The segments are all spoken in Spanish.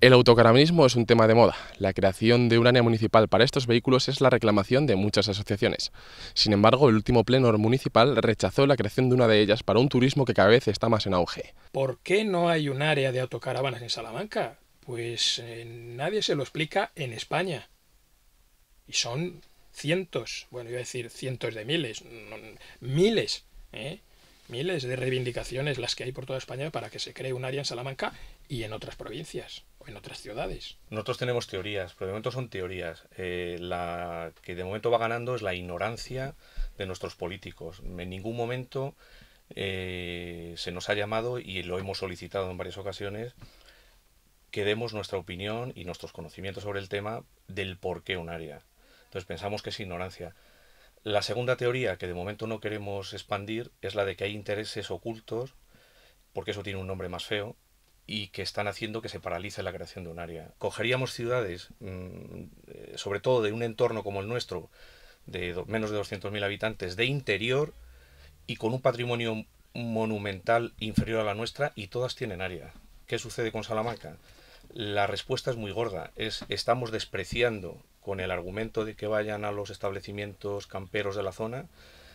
El autocaravanismo es un tema de moda. La creación de un área municipal para estos vehículos es la reclamación de muchas asociaciones. Sin embargo, el último pleno municipal rechazó la creación de una de ellas para un turismo que cada vez está más en auge. ¿Por qué no hay un área de autocaravanas en Salamanca? Pues eh, nadie se lo explica en España. Y son cientos, bueno, iba a decir cientos de miles, miles, ¿eh? miles de reivindicaciones las que hay por toda España para que se cree un área en Salamanca y en otras provincias en otras ciudades. Nosotros tenemos teorías, pero de momento son teorías. Eh, la que de momento va ganando es la ignorancia de nuestros políticos. En ningún momento eh, se nos ha llamado y lo hemos solicitado en varias ocasiones que demos nuestra opinión y nuestros conocimientos sobre el tema del por qué un área. Entonces pensamos que es ignorancia. La segunda teoría que de momento no queremos expandir es la de que hay intereses ocultos, porque eso tiene un nombre más feo, y que están haciendo que se paralice la creación de un área. Cogeríamos ciudades, mm, eh, sobre todo de un entorno como el nuestro, de menos de 200.000 habitantes, de interior y con un patrimonio monumental inferior a la nuestra y todas tienen área. ¿Qué sucede con Salamanca? La respuesta es muy gorda, es estamos despreciando con el argumento de que vayan a los establecimientos camperos de la zona,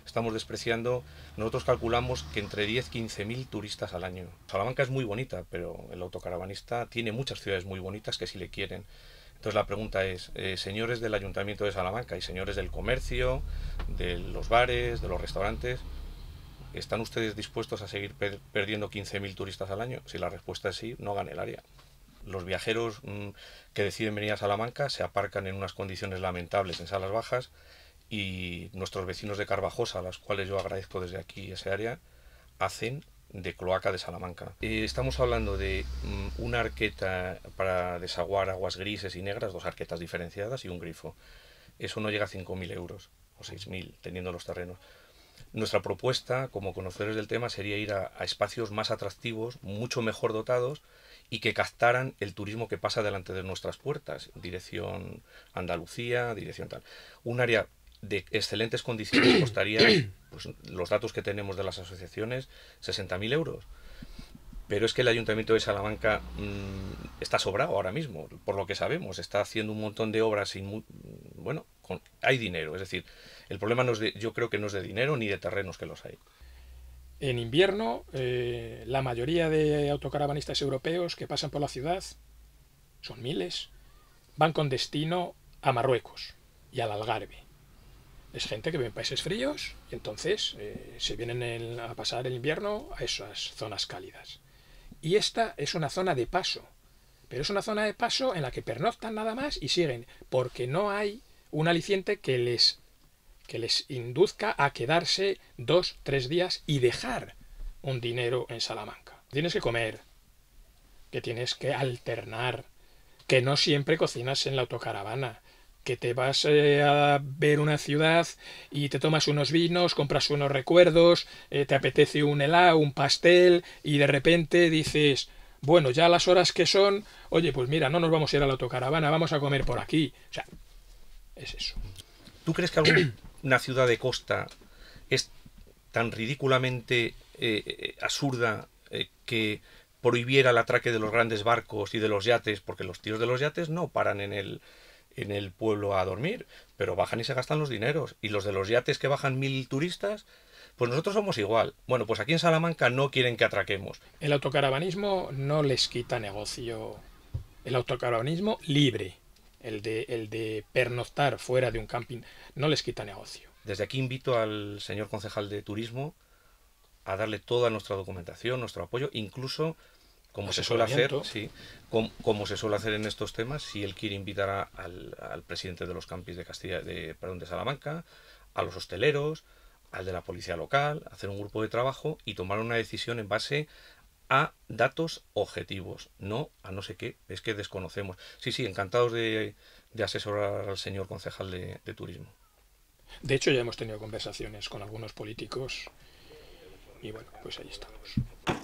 estamos despreciando. Nosotros calculamos que entre 10 15 mil turistas al año. Salamanca es muy bonita, pero el autocaravanista tiene muchas ciudades muy bonitas que si le quieren. Entonces la pregunta es, eh, señores del Ayuntamiento de Salamanca y señores del comercio, de los bares, de los restaurantes, ¿están ustedes dispuestos a seguir ...perdiendo 15 mil turistas al año? Si la respuesta es sí, no gane el área. Los viajeros mm, que deciden venir a Salamanca se aparcan en unas condiciones lamentables en salas bajas y nuestros vecinos de Carvajosa, a los cuales yo agradezco desde aquí ese área, hacen de cloaca de Salamanca. Eh, estamos hablando de mm, una arqueta para desaguar aguas grises y negras, dos arquetas diferenciadas y un grifo. Eso no llega a 5.000 euros o 6.000, teniendo los terrenos. Nuestra propuesta, como conocedores del tema, sería ir a, a espacios más atractivos, mucho mejor dotados, y que captaran el turismo que pasa delante de nuestras puertas, dirección Andalucía, dirección tal. Un área de excelentes condiciones costaría, pues, los datos que tenemos de las asociaciones, 60.000 euros. Pero es que el Ayuntamiento de Salamanca mm, está sobrado ahora mismo, por lo que sabemos. Está haciendo un montón de obras y Bueno, con, hay dinero. Es decir, el problema no es de, yo creo que no es de dinero ni de terrenos que los hay. En invierno, eh, la mayoría de autocaravanistas europeos que pasan por la ciudad, son miles, van con destino a Marruecos y al Algarve es gente que vive en países fríos y entonces eh, se vienen a pasar el invierno a esas zonas cálidas. Y esta es una zona de paso, pero es una zona de paso en la que pernoctan nada más y siguen, porque no hay un aliciente que les, que les induzca a quedarse dos, tres días y dejar un dinero en Salamanca. Tienes que comer, que tienes que alternar, que no siempre cocinas en la autocaravana, que te vas eh, a ver una ciudad y te tomas unos vinos, compras unos recuerdos, eh, te apetece un helado, un pastel y de repente dices, bueno, ya las horas que son, oye, pues mira, no nos vamos a ir a la autocaravana, vamos a comer por aquí. O sea, es eso. ¿Tú crees que alguna ciudad de costa es tan ridículamente eh, absurda que prohibiera el atraque de los grandes barcos y de los yates, porque los tiros de los yates no paran en el en el pueblo a dormir, pero bajan y se gastan los dineros. Y los de los yates que bajan mil turistas, pues nosotros somos igual. Bueno, pues aquí en Salamanca no quieren que atraquemos. El autocaravanismo no les quita negocio. El autocaravanismo libre, el de, el de pernoctar fuera de un camping, no les quita negocio. Desde aquí invito al señor concejal de turismo a darle toda nuestra documentación, nuestro apoyo, incluso como se suele hacer, sí, como, se suele hacer en estos temas, si él quiere invitar al, presidente de los campis de Castilla, de, perdón, de Salamanca, a los hosteleros, al de la policía local, hacer un grupo de trabajo y tomar una decisión en base a datos objetivos, no a no sé qué, es que desconocemos. Sí, sí, encantados de, asesorar al señor concejal de, de turismo. De hecho, ya hemos tenido conversaciones con algunos políticos y bueno, pues ahí estamos.